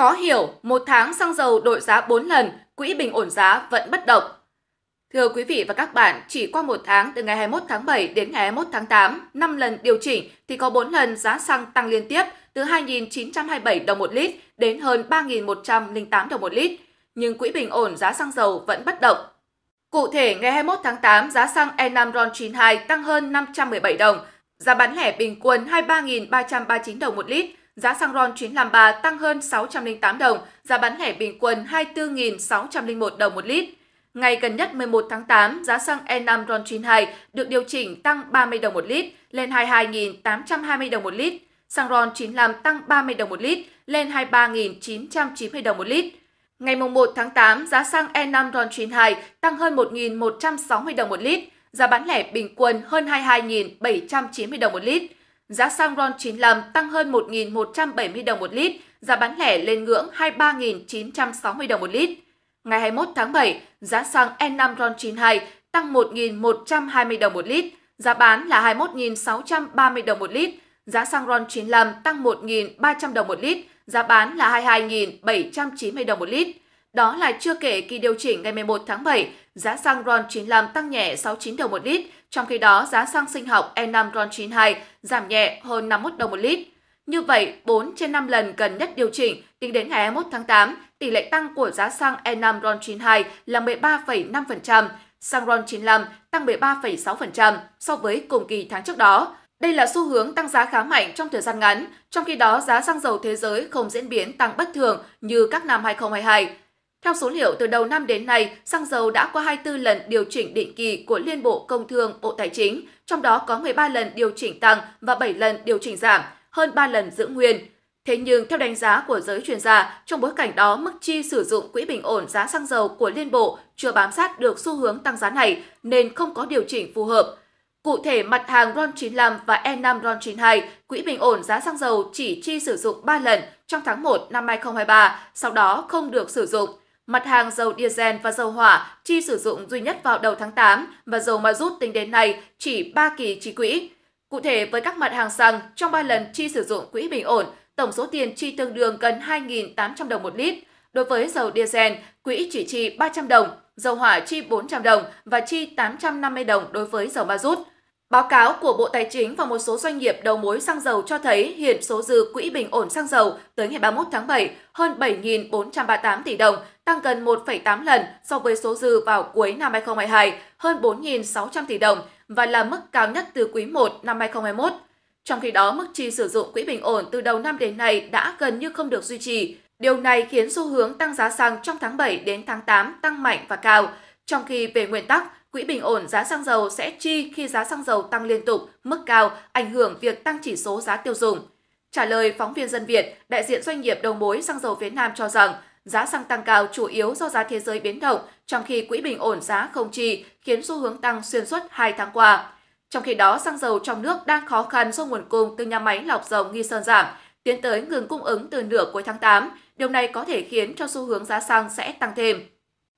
Khó hiểu, một tháng xăng dầu đội giá 4 lần, quỹ bình ổn giá vẫn bất động. Thưa quý vị và các bạn, chỉ qua một tháng từ ngày 21 tháng 7 đến ngày 21 tháng 8, 5 lần điều chỉnh thì có 4 lần giá xăng tăng liên tiếp từ 2.927 đồng một lít đến hơn 3.108 đồng một lít, nhưng quỹ bình ổn giá xăng dầu vẫn bất động. Cụ thể, ngày 21 tháng 8, giá xăng E5 RON92 tăng hơn 517 đồng, giá bán lẻ bình quân 23.339 đồng một lít, Giá xăng RON 953 tăng hơn 608 đồng, giá bán lẻ bình quân 24.601 đồng một lít. Ngày gần nhất 11 tháng 8, giá xăng E5 RON92 được điều chỉnh tăng 30 đồng một lít lên 22.820 đồng một lít. Xăng RON95 tăng 30 đồng một lít lên 23.990 đồng một lít. Ngày 1 tháng 8, giá xăng E5 RON92 tăng hơn 1.160 đồng một lít, giá bán lẻ bình quân hơn 22.790 đồng một lít. Giá xăng RON95 tăng hơn 1.170 đồng một lít, giá bán lẻ lên ngưỡng 23.960 đồng một lít. Ngày 21 tháng 7, giá xăng E5 RON92 tăng 1.120 đồng một lít, giá bán là 21.630 đồng một lít. Giá xăng RON95 tăng 1.300 đồng một lít, giá bán là 22.790 đồng một lít. Đó là chưa kể kỳ điều chỉnh ngày 11 tháng 7, giá xăng RON95 tăng nhẹ 69 đồng một lít, trong khi đó giá xăng sinh học E5 RON92 giảm nhẹ hơn 51 đồng một lít. Như vậy, 4 trên 5 lần gần nhất điều chỉnh tính đến ngày 21 tháng 8, tỷ lệ tăng của giá xăng E5 RON92 là 13,5%, xăng RON95 tăng 13,6% so với cùng kỳ tháng trước đó. Đây là xu hướng tăng giá khá mạnh trong thời gian ngắn, trong khi đó giá xăng dầu thế giới không diễn biến tăng bất thường như các năm 2022. Theo số liệu từ đầu năm đến nay, xăng dầu đã có 24 lần điều chỉnh định kỳ của Liên Bộ Công Thương, Bộ Tài chính, trong đó có 13 lần điều chỉnh tăng và 7 lần điều chỉnh giảm, hơn 3 lần giữ nguyên. Thế nhưng, theo đánh giá của giới chuyên gia, trong bối cảnh đó, mức chi sử dụng quỹ bình ổn giá xăng dầu của Liên Bộ chưa bám sát được xu hướng tăng giá này nên không có điều chỉnh phù hợp. Cụ thể, mặt hàng RON95 và E5 RON92, quỹ bình ổn giá xăng dầu chỉ chi sử dụng 3 lần trong tháng 1 năm 2023, sau đó không được sử dụng. Mặt hàng dầu diesel và dầu hỏa chi sử dụng duy nhất vào đầu tháng 8 và dầu ma rút tính đến nay chỉ 3 kỳ chi quỹ. Cụ thể với các mặt hàng xăng, trong 3 lần chi sử dụng quỹ bình ổn, tổng số tiền chi tương đương gần 2.800 đồng một lít. Đối với dầu diesel, quỹ chỉ chi 300 đồng, dầu hỏa chi 400 đồng và chi 850 đồng đối với dầu ma rút. Báo cáo của Bộ Tài chính và một số doanh nghiệp đầu mối xăng dầu cho thấy hiện số dư quỹ bình ổn xăng dầu tới ngày 31 tháng 7 hơn 7.438 tỷ đồng, tăng gần 1,8 lần so với số dư vào cuối năm 2022, hơn 4.600 tỷ đồng và là mức cao nhất từ quý 1 năm 2021. Trong khi đó, mức chi sử dụng quỹ bình ổn từ đầu năm đến nay đã gần như không được duy trì. Điều này khiến xu hướng tăng giá xăng trong tháng 7 đến tháng 8 tăng mạnh và cao, trong khi về nguyên tắc, Quỹ bình ổn giá xăng dầu sẽ chi khi giá xăng dầu tăng liên tục, mức cao, ảnh hưởng việc tăng chỉ số giá tiêu dùng. Trả lời phóng viên Dân Việt, đại diện doanh nghiệp đầu mối xăng dầu phía Nam cho rằng giá xăng tăng cao chủ yếu do giá thế giới biến động, trong khi quỹ bình ổn giá không chi khiến xu hướng tăng xuyên suốt 2 tháng qua. Trong khi đó, xăng dầu trong nước đang khó khăn do nguồn cung từ nhà máy lọc dầu Nghi Sơn giảm, tiến tới ngừng cung ứng từ nửa cuối tháng 8. Điều này có thể khiến cho xu hướng giá xăng sẽ tăng thêm.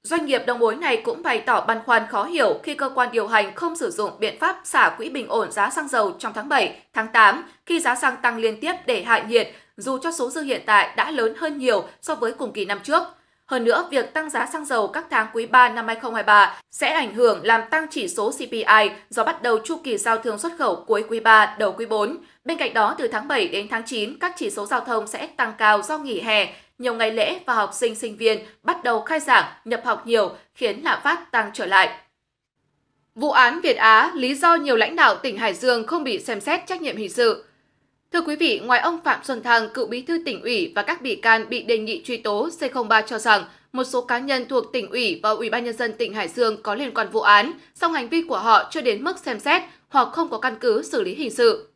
Doanh nghiệp đồng mối này cũng bày tỏ băn khoăn khó hiểu khi cơ quan điều hành không sử dụng biện pháp xả quỹ bình ổn giá xăng dầu trong tháng 7, tháng 8 khi giá xăng tăng liên tiếp để hạ nhiệt, dù cho số dư hiện tại đã lớn hơn nhiều so với cùng kỳ năm trước – hơn nữa, việc tăng giá xăng dầu các tháng quý 3 năm 2023 sẽ ảnh hưởng làm tăng chỉ số CPI do bắt đầu chu kỳ giao thương xuất khẩu cuối quý 3 đầu quý 4. Bên cạnh đó, từ tháng 7 đến tháng 9, các chỉ số giao thông sẽ tăng cao do nghỉ hè, nhiều ngày lễ và học sinh sinh viên bắt đầu khai giảng, nhập học nhiều, khiến lạm phát tăng trở lại. Vụ án Việt Á, lý do nhiều lãnh đạo tỉnh Hải Dương không bị xem xét trách nhiệm hình sự – Thưa quý vị, ngoài ông Phạm Xuân Thăng, cựu bí thư tỉnh ủy và các bị can bị đề nghị truy tố, C03 cho rằng một số cá nhân thuộc tỉnh ủy và ủy ban nhân dân tỉnh Hải Dương có liên quan vụ án, song hành vi của họ chưa đến mức xem xét hoặc không có căn cứ xử lý hình sự.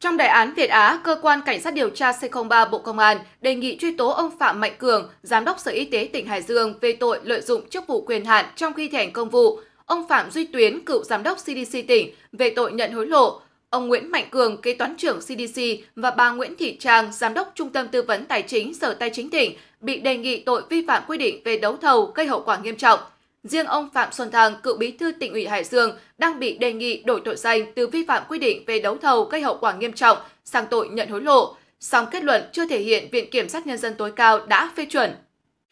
Trong đại án Việt Á, cơ quan cảnh sát điều tra C03 Bộ Công an đề nghị truy tố ông Phạm Mạnh Cường, giám đốc Sở Y tế tỉnh Hải Dương về tội lợi dụng chức vụ quyền hạn trong khi thi hành công vụ, ông Phạm Duy Tuyến, cựu giám đốc CDC tỉnh về tội nhận hối lộ, Ông Nguyễn Mạnh Cường, kế toán trưởng CDC và bà Nguyễn Thị Trang, giám đốc Trung tâm Tư vấn Tài chính Sở Tài chính tỉnh bị đề nghị tội vi phạm quy định về đấu thầu gây hậu quả nghiêm trọng. Riêng ông Phạm Xuân Thăng, cựu bí thư tỉnh ủy Hải Dương, đang bị đề nghị đổi tội danh từ vi phạm quy định về đấu thầu gây hậu quả nghiêm trọng sang tội nhận hối lộ. Song kết luận chưa thể hiện Viện Kiểm sát Nhân dân tối cao đã phê chuẩn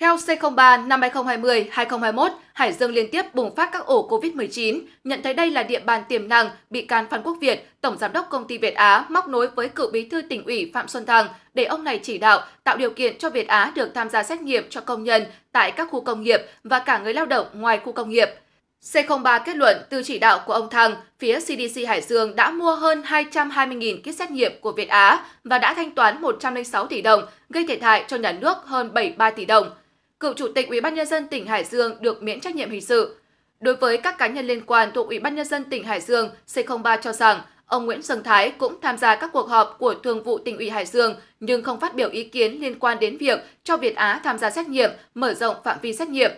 theo C03 năm 2020-2021, Hải Dương liên tiếp bùng phát các ổ COVID-19. Nhận thấy đây là địa bàn tiềm năng, bị can Phan Quốc Việt, Tổng Giám đốc Công ty Việt Á móc nối với cựu bí thư tỉnh ủy Phạm Xuân Thăng để ông này chỉ đạo tạo điều kiện cho Việt Á được tham gia xét nghiệm cho công nhân tại các khu công nghiệp và cả người lao động ngoài khu công nghiệp. C03 kết luận từ chỉ đạo của ông Thăng, phía CDC Hải Dương đã mua hơn 220.000 kit xét nghiệm của Việt Á và đã thanh toán 106 tỷ đồng, gây thiệt hại cho nhà nước hơn 73 tỷ đồng cựu chủ tịch Ủy ban nhân dân tỉnh Hải Dương được miễn trách nhiệm hình sự. Đối với các cá nhân liên quan thuộc Ủy ban nhân dân tỉnh Hải Dương, C03 cho rằng ông Nguyễn Sơn Thái cũng tham gia các cuộc họp của Thường vụ tỉnh ủy Hải Dương nhưng không phát biểu ý kiến liên quan đến việc cho Việt Á tham gia xét nghiệm, mở rộng phạm vi xét nghiệm.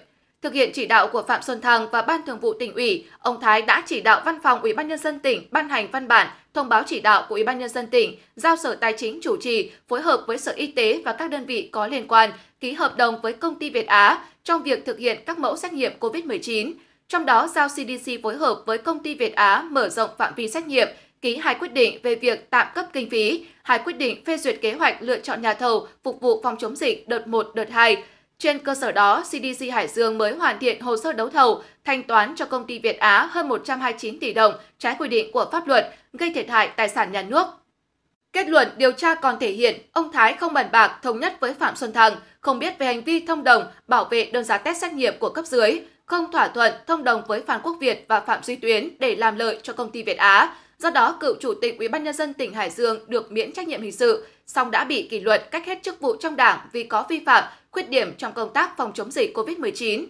Thực hiện chỉ đạo của Phạm Xuân Thăng và Ban Thường vụ tỉnh ủy, ông Thái đã chỉ đạo Văn phòng Ủy ban nhân dân tỉnh ban hành văn bản thông báo chỉ đạo của Ủy ban nhân dân tỉnh, giao Sở Tài chính chủ trì phối hợp với Sở Y tế và các đơn vị có liên quan ký hợp đồng với công ty Việt Á trong việc thực hiện các mẫu xét nghiệm COVID-19, trong đó giao CDC phối hợp với công ty Việt Á mở rộng phạm vi xét nghiệm, ký hai quyết định về việc tạm cấp kinh phí, hai quyết định phê duyệt kế hoạch lựa chọn nhà thầu phục vụ phòng chống dịch đợt 1, đợt 2 trên cơ sở đó, CDC Hải Dương mới hoàn thiện hồ sơ đấu thầu thanh toán cho công ty Việt Á hơn 129 tỷ đồng trái quy định của pháp luật, gây thiệt hại tài sản nhà nước. Kết luận điều tra còn thể hiện ông Thái không bàn bạc thống nhất với Phạm Xuân Thăng, không biết về hành vi thông đồng bảo vệ đơn giá test xét nghiệm của cấp dưới, không thỏa thuận thông đồng với Phan Quốc Việt và Phạm Duy Tuyến để làm lợi cho công ty Việt Á, Do đó, cựu chủ tịch UBND tỉnh Hải Dương được miễn trách nhiệm hình sự, song đã bị kỷ luật cách hết chức vụ trong Đảng vì có vi phạm, khuyết điểm trong công tác phòng chống dịch COVID-19.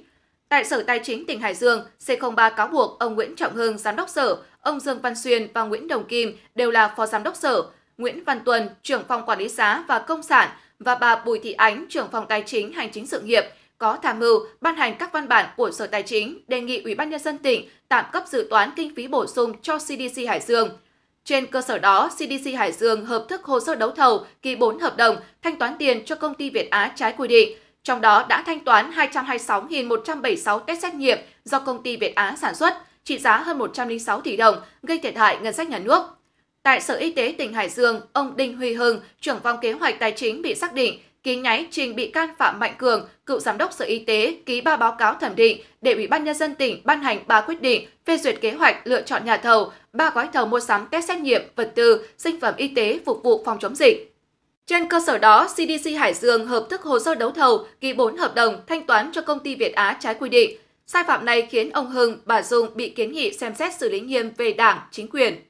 Tại Sở Tài chính tỉnh Hải Dương, C03 cáo buộc ông Nguyễn Trọng Hưng, giám đốc sở, ông Dương Văn Xuyên và Nguyễn Đồng Kim đều là phó giám đốc sở, Nguyễn Văn Tuần, trưởng phòng quản lý giá và công sản và bà Bùi Thị Ánh, trưởng phòng tài chính hành chính sự nghiệp có tham mưu ban hành các văn bản của Sở Tài chính đề nghị Ủy ban nhân dân tỉnh tạm cấp dự toán kinh phí bổ sung cho CDC Hải Dương. Trên cơ sở đó, CDC Hải Dương hợp thức hồ sơ đấu thầu ký 4 hợp đồng thanh toán tiền cho công ty Việt Á trái quy định, trong đó đã thanh toán 226.176 test xét nghiệm do công ty Việt Á sản xuất, trị giá hơn 106 tỷ đồng, gây thiệt hại ngân sách nhà nước. Tại Sở Y tế tỉnh Hải Dương, ông Đinh Huy Hưng, trưởng phòng kế hoạch tài chính bị xác định ký nháy trình bị can Phạm Mạnh Cường, cựu giám đốc Sở Y tế ký ba báo cáo thẩm định để Ủy ban nhân dân tỉnh ban hành ba quyết định phê duyệt kế hoạch lựa chọn nhà thầu, ba gói thầu mua sắm test xét nghiệm, vật tư, sinh phẩm y tế phục vụ phòng chống dịch. Trên cơ sở đó, CDC Hải Dương hợp thức hồ sơ đấu thầu, ký 4 hợp đồng thanh toán cho công ty Việt Á trái quy định. Sai phạm này khiến ông Hưng, bà Dung bị kiến nghị xem xét xử lý nghiêm về Đảng, chính quyền.